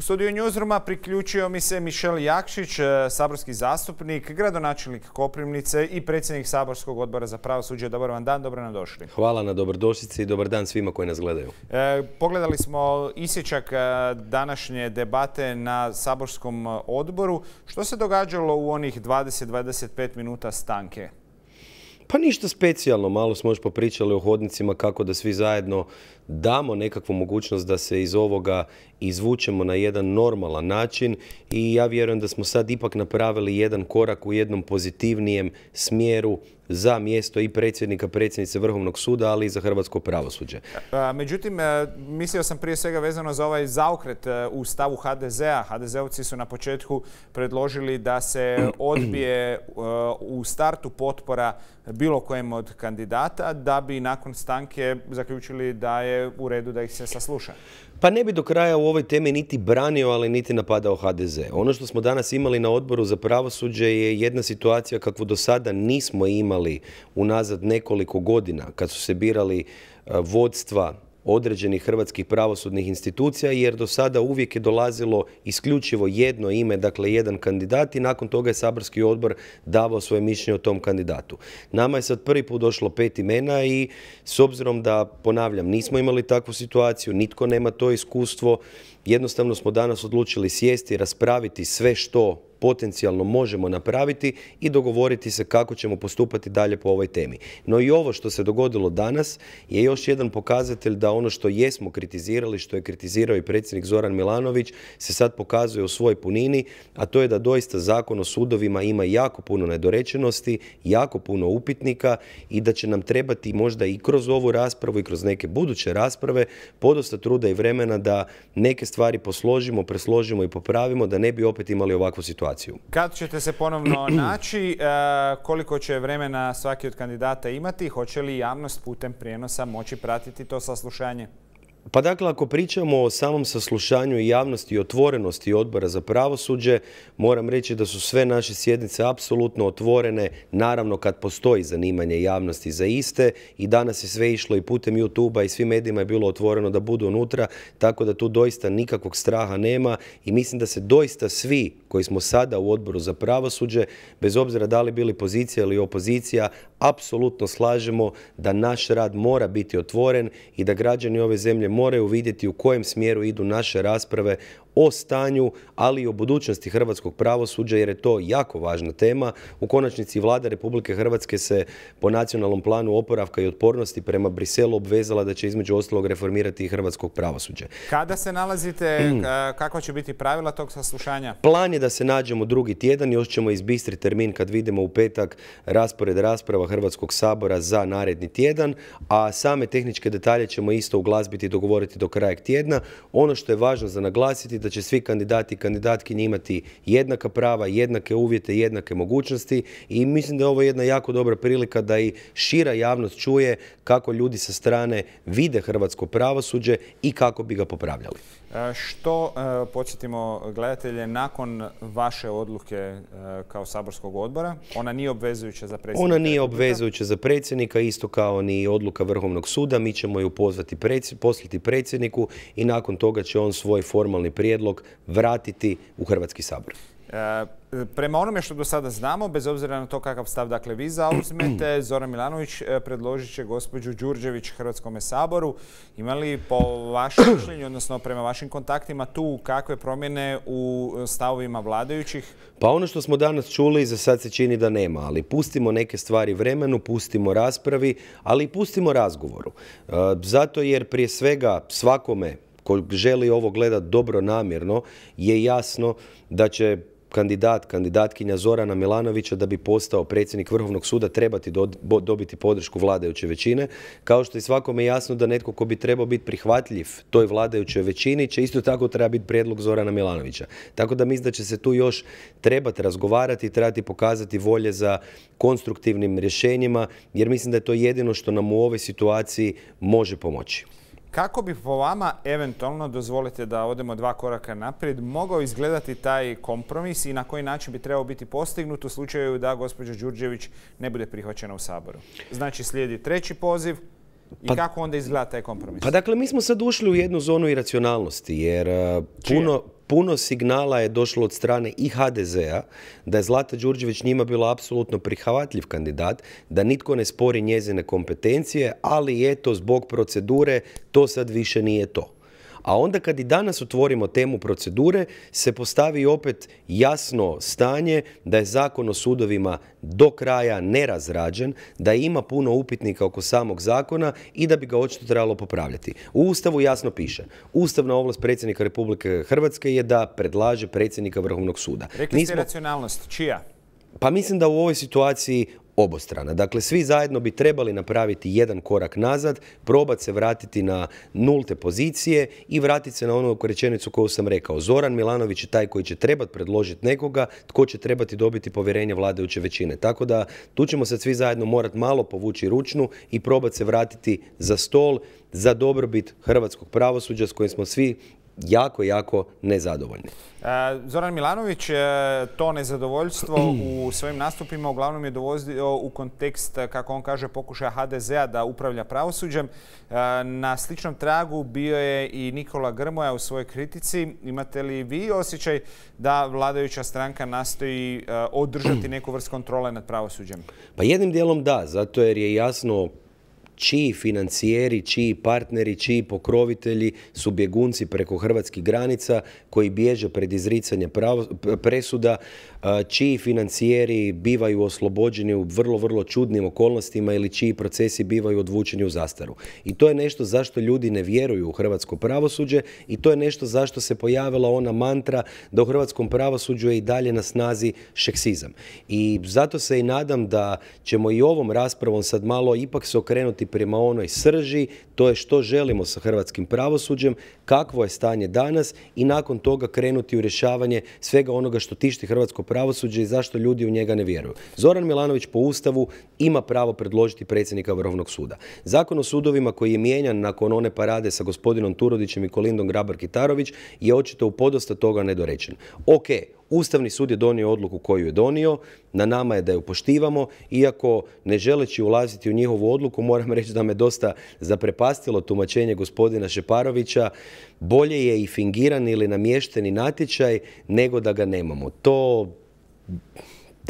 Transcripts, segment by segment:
U studiju priključio mi se Mišel Jakšić, e, saborski zastupnik, gradonačelnik Koprivnice i predsjednik Saborskog odbora za pravosuđe. Dobar vam dan, dobro nam došli. Hvala na dobrodošljice i dobar dan svima koji nas gledaju. E, pogledali smo isječak e, današnje debate na Saborskom odboru. Što se događalo u onih 20-25 minuta stanke? Pa ništa specijalno, malo smo još popričali o hodnicima kako da svi zajedno damo nekakvu mogućnost da se iz ovoga izvučemo na jedan normalan način i ja vjerujem da smo sad ipak napravili jedan korak u jednom pozitivnijem smjeru za mjesto i predsjednika, predsjednice Vrhovnog suda, ali i za hrvatsko pravosuđe. Međutim, e, mislio sam prije svega vezano za ovaj zaokret e, u stavu HDZ-a. HDZ-ovci su na početku predložili da se odbije e, u startu potpora bilo kojem od kandidata, da bi nakon stanke zaključili da je u redu da ih se sasluša? Pa ne bi do kraja u ovoj temi niti branio, ali niti napadao HDZ. Ono što smo danas imali na odboru za pravosuđe je jedna situacija kakvu do sada nismo imali unazad nekoliko godina kad su se birali e, vodstva određenih hrvatskih pravosudnih institucija jer do sada uvijek je dolazilo isključivo jedno ime, dakle jedan kandidat i nakon toga je saborski odbor davao svoje mišljenje o tom kandidatu. Nama je sad prvi put došlo pet imena i s obzirom da, ponavljam, nismo imali takvu situaciju, nitko nema to iskustvo, Jednostavno smo danas odlučili sjesti, raspraviti sve što potencijalno možemo napraviti i dogovoriti se kako ćemo postupati dalje po ovoj temi. No i ovo što se dogodilo danas je još jedan pokazatelj da ono što jesmo kritizirali, što je kritizirao i predsjednik Zoran Milanović, se sad pokazuje u svoj punini, a to je da doista zakon o sudovima ima jako puno nedorečenosti, jako puno upitnika i da će nam trebati možda i kroz ovu raspravu i kroz neke buduće rasprave podosta truda i vremena da neke stvari posložimo, presložimo i popravimo da ne bi opet imali ovakvu situaciju. Kad ćete se ponovno naći, e, koliko će vremena svaki od kandidata imati, hoće li javnost putem prijenosa moći pratiti to saslušanje? Pa dakle, ako pričamo o samom saslušanju i javnosti i otvorenosti odbora za pravosuđe, moram reći da su sve naše sjednice apsolutno otvorene, naravno kad postoji zanimanje javnosti za iste i danas je sve išlo i putem YouTube-a i svim medijima je bilo otvoreno da budu unutra, tako da tu doista nikakvog straha nema i mislim da se doista svi koji smo sada u odboru za pravosuđe, bez obzira da li bili pozicija ili opozicija, apsolutno slažemo da naš rad mora biti otvoren i da građani ove zemlje moraju vidjeti u kojem smjeru idu naše rasprave o stanju, ali i o budućnosti hrvatskog pravosuđa jer je to jako važna tema. U konačnici vlada Republike Hrvatske se po nacionalnom planu oporavka i otpornosti prema Briselu obvezala da će između ostalog reformirati i hrvatskog pravosuđa. Kada se nalazite, eh, Kako će biti pravila tog saslušanja? Plan je da se nađemo drugi tjedan, još ćemo izbistri termin kad vidimo u petak raspored rasprava Hrvatskog sabora za naredni tjedan, a same tehničke detalje ćemo isto uglazbiti i dogovoriti do kraja tjedna. Ono što je važno za naglasiti da će svi kandidati i kandidatkinje imati jednaka prava, jednake uvjete, jednake mogućnosti i mislim da je ovo jedna jako dobra prilika da i šira javnost čuje kako ljudi sa strane vide hrvatsko pravosuđe i kako bi ga popravljali. E, što, e, podsjetimo gledatelje, nakon vaše odluke e, kao saborskog odbora, ona nije obvezujuća za predsjednika? Ona nije obvezujuća za predsjednika, isto kao ni odluka Vrhovnog suda. Mi ćemo ju pozvati poslati predsjedniku i nakon toga će on svoj formalni prijedlog vratiti u Hrvatski sabor. E, prema onome što do sada znamo, bez obzira na to kakav stav dakle vi zauzmete, Zoran Milanović e, predložit će gospođu Đurđević Hrvatskome saboru. Ima li po vašem mišljenju, odnosno prema vašim kontaktima, tu kakve promjene u stavovima vladajućih? Pa ono što smo danas čuli za sad se čini da nema, ali pustimo neke stvari vremenu, pustimo raspravi, ali i pustimo razgovoru. E, zato jer prije svega svakome ko želi ovo gledati dobro namjerno je jasno da će kandidat, kandidatkinja Zorana Milanovića da bi postao predsjednik Vrhovnog suda trebati dobiti podršku vladajuće većine, kao što je svakome jasno da netko ko bi trebao biti prihvatljiv toj vladajućoj većini će isto tako treba biti prijedlog Zorana Milanovića. Tako da mislim da će se tu još trebati razgovarati i trebati pokazati volje za konstruktivnim rješenjima, jer mislim da je to jedino što nam u ovoj situaciji može pomoći. Kako bi po vama, eventualno, dozvolite da odemo dva koraka naprijed, mogao izgledati taj kompromis i na koji način bi trebao biti postignut u slučaju da gospođa Đurđević ne bude prihvaćena u Saboru? Znači slijedi treći poziv, i pa- kako onda izgleda taj kompromis? Pa dakle, mi smo sad ušli u jednu zonu iracionalnosti, jer eh, puno, puno signala je došlo od strane i HDZ-a da je Zlata Đurđević njima bila apsolutno prihvatljiv kandidat, da nitko ne spori njezine kompetencije, ali je to zbog procedure to sad više nije to. A onda kad i danas otvorimo temu procedure, se postavi opet jasno stanje da je zakon o sudovima do kraja nerazrađen, da ima puno upitnika oko samog zakona i da bi ga očito trebalo popravljati. U Ustavu jasno piše. Ustavna ovlast predsjednika Republike Hrvatske je da predlaže predsjednika Vrhovnog suda. Rekli ste Čija? Pa mislim da u ovoj situaciji obostrana. Dakle, svi zajedno bi trebali napraviti jedan korak nazad, probati se vratiti na nulte pozicije i vratiti se na onu rečenicu koju sam rekao. Zoran Milanović je taj koji će trebati predložiti nekoga tko će trebati dobiti povjerenje vladajuće većine. Tako da tu ćemo se svi zajedno morati malo povući ručnu i probati se vratiti za stol za dobrobit hrvatskog pravosuđa s kojim smo svi jako, jako nezadovoljni. E, Zoran Milanović, e, to nezadovoljstvo u svojim nastupima uglavnom je dovozio u kontekst, e, kako on kaže, pokušaja HDZ-a da upravlja pravosuđem. Na sličnom tragu bio je i Nikola Grmoja u svojoj kritici. Imate li vi osjećaj da vladajuća stranka nastoji održati neku vrst kontrole nad pravosuđem? Pa jednim dijelom da, zato jer je jasno čiji financijeri, čiji partneri, čiji pokrovitelji su bjegunci preko hrvatskih granica koji bježe pred izricanje presuda, čiji financijeri bivaju oslobođeni u vrlo, vrlo čudnim okolnostima ili čiji procesi bivaju odvučeni u zastaru. I to je nešto zašto ljudi ne vjeruju u hrvatsko pravosuđe i to je nešto zašto se pojavila ona mantra da u hrvatskom pravosuđu je i dalje na snazi šeksizam. I zato se i nadam da ćemo i ovom raspravom sad malo ipak se okrenuti prema onoj srži, to je što želimo sa hrvatskim pravosuđem, kakvo je stanje danas i nakon toga krenuti u rješavanje svega onoga što tišti hrvatsko pravosuđe i zašto ljudi u njega ne vjeruju. Zoran Milanović po Ustavu ima pravo predložiti predsjednika Vrhovnog suda. Zakon o sudovima koji je mijenjan nakon one parade sa gospodinom Turodićem i Kolindom Grabar-Kitarović je očito u podosta toga nedorečen. Ok, Ustavni sud je donio odluku koju je donio, na nama je da ju poštivamo, iako ne želeći ulaziti u njihovu odluku, moram reći da me dosta zaprepastilo tumačenje gospodina Šeparovića, bolje je i fingiran ili namješteni natječaj nego da ga nemamo. To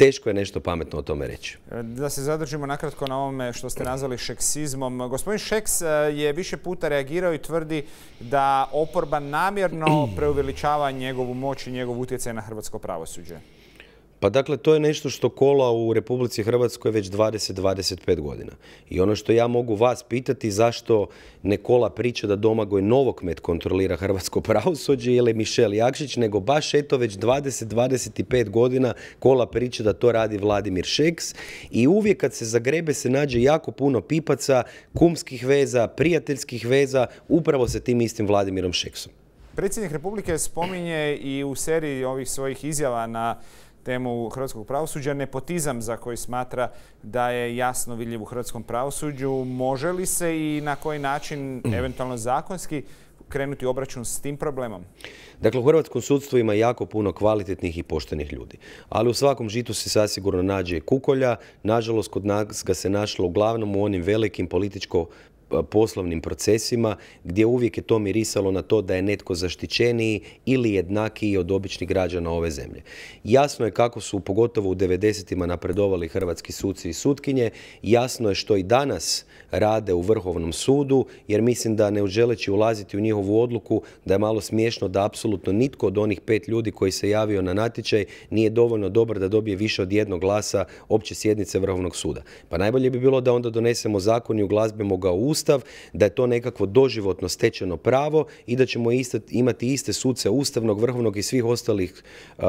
teško je nešto pametno o tome reći. E, da se zadržimo nakratko na ovome što ste nazvali šeksizmom. Gospodin Šeks e, je više puta reagirao i tvrdi da oporba namjerno preuveličava njegovu moć i njegov utjecaj na hrvatsko pravosuđe. Pa dakle, to je nešto što kola u Republici Hrvatskoj već 20-25 godina. I ono što ja mogu vas pitati zašto ne kola priča da Domagoj Novokmet kontrolira hrvatsko pravosuđe ili Mišel Jakšić, nego baš eto već 20-25 godina kola priča da to radi Vladimir Šeks. I uvijek kad se zagrebe se nađe jako puno pipaca, kumskih veza, prijateljskih veza, upravo sa tim istim Vladimirom Šeksom. Predsjednik Republike spominje i u seriji ovih svojih izjava na temu hrvatskog pravosuđa, nepotizam za koji smatra da je jasno vidljiv u hrvatskom pravosuđu. Može li se i na koji način, mm. eventualno zakonski, krenuti obračun s tim problemom? Dakle, u hrvatskom sudstvu ima jako puno kvalitetnih i poštenih ljudi. Ali u svakom žitu se sasigurno nađe kukolja. Nažalost, kod nas ga se našlo uglavnom u onim velikim političko poslovnim procesima gdje uvijek je to mirisalo na to da je netko zaštićeniji ili jednakiji od običnih građana ove zemlje. Jasno je kako su pogotovo u 90-ima napredovali hrvatski suci i sutkinje, jasno je što i danas rade u Vrhovnom sudu, jer mislim da ne želeći ulaziti u njihovu odluku da je malo smiješno da apsolutno nitko od onih pet ljudi koji se javio na natječaj nije dovoljno dobar da dobije više od jednog glasa opće sjednice Vrhovnog suda. Pa najbolje bi bilo da onda donesemo zakon i uglazbimo ga u Ustav, da je to nekakvo doživotno stečeno pravo i da ćemo imati iste suce Ustavnog, Vrhovnog i svih ostalih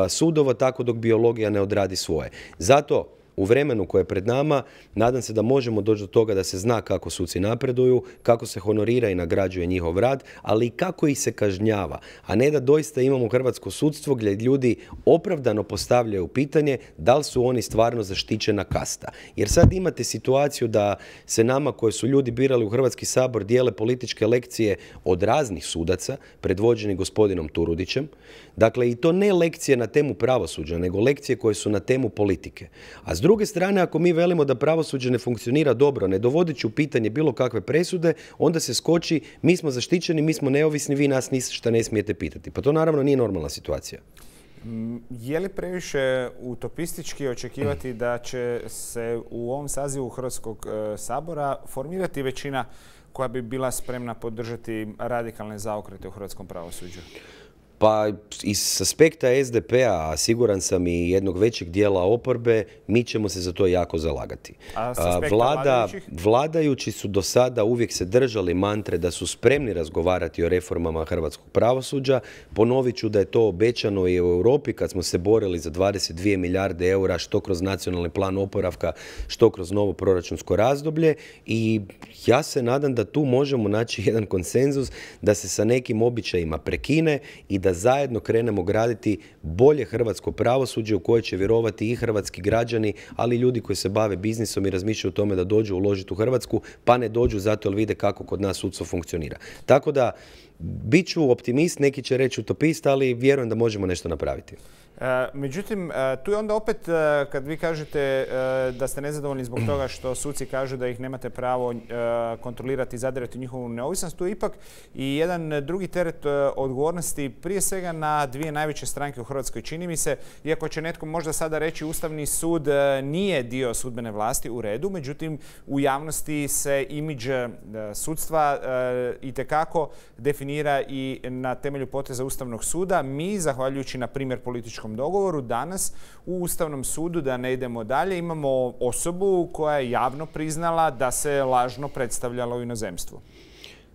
sudova tako dok biologija ne odradi svoje. Zato u vremenu koje je pred nama, nadam se da možemo doći do toga da se zna kako suci napreduju, kako se honorira i nagrađuje njihov rad, ali i kako ih se kažnjava. A ne da doista imamo hrvatsko sudstvo gdje ljudi opravdano postavljaju pitanje da li su oni stvarno zaštićena kasta. Jer sad imate situaciju da se nama koje su ljudi birali u Hrvatski sabor dijele političke lekcije od raznih sudaca, predvođeni gospodinom Turudićem. Dakle, i to ne lekcije na temu pravosuđa, nego lekcije koje su na temu politike. A s druge strane, ako mi velimo da pravosuđe ne funkcionira dobro, ne dovodeći u pitanje bilo kakve presude, onda se skoči mi smo zaštićeni, mi smo neovisni, vi nas ništa ne smijete pitati. Pa to naravno nije normalna situacija. Mm, je li previše utopistički očekivati da će se u ovom sazivu Hrvatskog e, sabora formirati većina koja bi bila spremna podržati radikalne zaokrete u hrvatskom pravosuđu? Pa iz aspekta SDP-a, a siguran sam i jednog većeg dijela oporbe, mi ćemo se za to jako zalagati. A Vlada, vladajući su do sada uvijek se držali mantre da su spremni razgovarati o reformama hrvatskog pravosuđa. Ponovit ću da je to obećano i u Europi kad smo se borili za 22 milijarde eura što kroz nacionalni plan oporavka, što kroz novo proračunsko razdoblje i ja se nadam da tu možemo naći jedan konsenzus da se sa nekim običajima prekine i da zajedno krenemo graditi bolje hrvatsko pravosuđe u koje će vjerovati i hrvatski građani, ali i ljudi koji se bave biznisom i razmišljaju o tome da dođu uložiti u Hrvatsku, pa ne dođu zato jer vide kako kod nas sudstvo funkcionira. Tako da, bit ću optimist, neki će reći utopist, ali vjerujem da možemo nešto napraviti. E, međutim, e, tu je onda opet e, kad vi kažete da ste nezadovoljni zbog toga što suci kažu da ih nemate pravo kontrolirati i zadirati njihovu neovisnost, tu je ipak i jedan drugi teret odgovornosti prije svega na dvije najveće stranke u Hrvatskoj. Čini mi se, iako će netko možda sada reći Ustavni sud nije dio sudbene vlasti u redu, međutim u javnosti se imidž sudstva i tekako definira i na temelju poteza Ustavnog suda. Mi, zahvaljujući na primjer političkog dogovoru. Danas u Ustavnom sudu, da ne idemo dalje, imamo osobu koja je javno priznala da se lažno predstavljala u inozemstvu.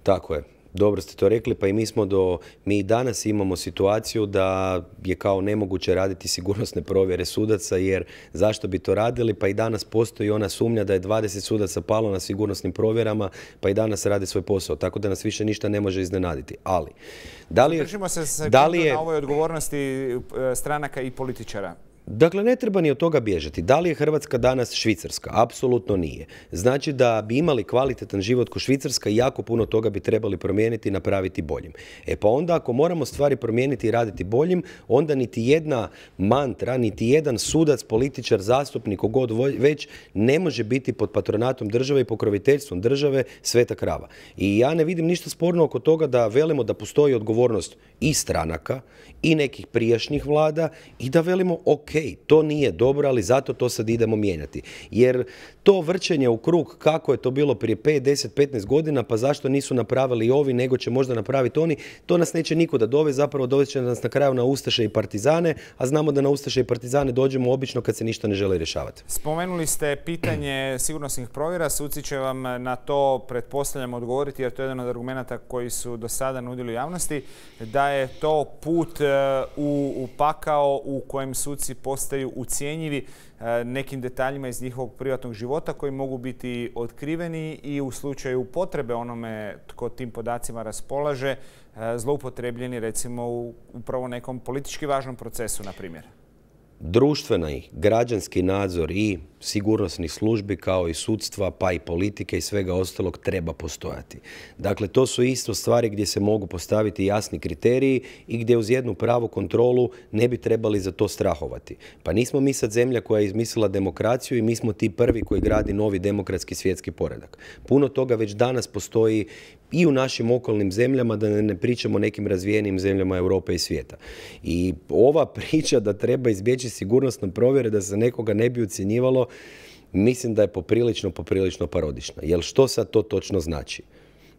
Tako je. Dobro ste to rekli, pa i mi smo do, mi danas imamo situaciju da je kao nemoguće raditi sigurnosne provjere sudaca, jer zašto bi to radili, pa i danas postoji ona sumnja da je 20 sudaca palo na sigurnosnim provjerama, pa i danas radi svoj posao, tako da nas više ništa ne može iznenaditi. Ali, da li je... Držimo se li na ovoj odgovornosti e, stranaka i političara. Dakle, ne treba ni od toga bježati. Da li je Hrvatska danas Švicarska? Apsolutno nije. Znači da bi imali kvalitetan život ko Švicarska, jako puno toga bi trebali promijeniti i napraviti boljim. E pa onda ako moramo stvari promijeniti i raditi boljim, onda niti jedna mantra, niti jedan sudac, političar, zastupnik, kogod već, ne može biti pod patronatom države i pokroviteljstvom države sveta krava. I ja ne vidim ništa sporno oko toga da velimo da postoji odgovornost i stranaka, i nekih prijašnjih vlada i da velimo ok, to nije dobro, ali zato to sad idemo mijenjati. Jer to vrčenje u krug kako je to bilo prije 5, 10, 15 godina, pa zašto nisu napravili ovi, nego će možda napraviti oni, to nas neće nikuda dovesti, zapravo dovesti će nas na kraju na Ustaše i Partizane, a znamo da na Ustaše i Partizane dođemo obično kad se ništa ne želi rješavati. Spomenuli ste pitanje sigurnosnih provjera, suci će vam na to, pretpostavljam, odgovoriti jer to je jedan od argumenta koji su do sada nudili u javnosti, da je to put e, u, u pakao u kojem suci postaju ucijenjivi eh, nekim detaljima iz njihovog privatnog života koji mogu biti otkriveni i u slučaju potrebe onome tko tim podacima raspolaže eh, zloupotrebljeni recimo u upravo nekom politički važnom procesu, na primjer. Društveni, građanski nadzor i sigurnosnih službi kao i sudstva, pa i politike i svega ostalog treba postojati. Dakle, to su isto stvari gdje se mogu postaviti jasni kriteriji i gdje uz jednu pravu kontrolu ne bi trebali za to strahovati. Pa nismo mi sad zemlja koja je izmislila demokraciju i mi smo ti prvi koji gradi novi demokratski svjetski poredak. Puno toga već danas postoji i u našim okolnim zemljama, da ne pričamo o nekim razvijenim zemljama Europe i svijeta. I ova priča da treba izbjeći sigurnosno provjere da se nekoga ne bi ucjenjivalo mislim da je poprilično, poprilično parodična. jel što sad to točno znači?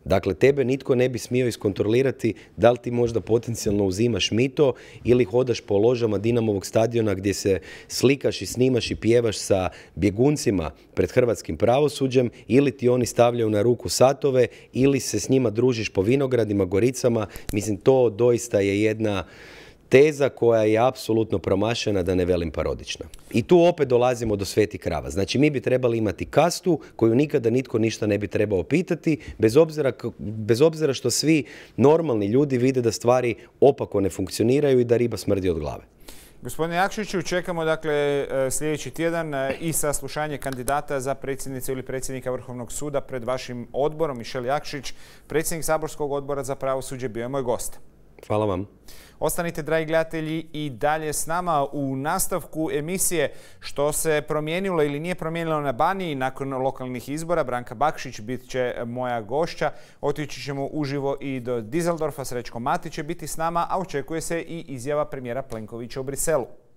Dakle, tebe nitko ne bi smio iskontrolirati da li ti možda potencijalno uzimaš mito ili hodaš po ložama Dinamovog stadiona gdje se slikaš i snimaš i pjevaš sa bjeguncima pred hrvatskim pravosuđem ili ti oni stavljaju na ruku satove ili se s njima družiš po vinogradima, goricama. Mislim, to doista je jedna teza koja je apsolutno promašena, da ne velim parodična. I tu opet dolazimo do sveti krava. Znači, mi bi trebali imati kastu koju nikada nitko ništa ne bi trebao pitati, bez obzira, bez obzira što svi normalni ljudi vide da stvari opako ne funkcioniraju i da riba smrdi od glave. Gospodine Jakšiću, čekamo dakle e, sljedeći tjedan e, i saslušanje kandidata za predsjednice ili predsjednika Vrhovnog suda pred vašim odborom. Mišel Jakšić, predsjednik Saborskog odbora za pravosuđe, bio je moj gost. Hvala vam. Ostanite, dragi gledatelji, i dalje s nama u nastavku emisije što se promijenilo ili nije promijenilo na Baniji nakon lokalnih izbora. Branka Bakšić bit će moja gošća. Otići ćemo uživo i do Dizeldorfa. Srećko Mati će biti s nama, a očekuje se i izjava premijera Plenkovića u Briselu.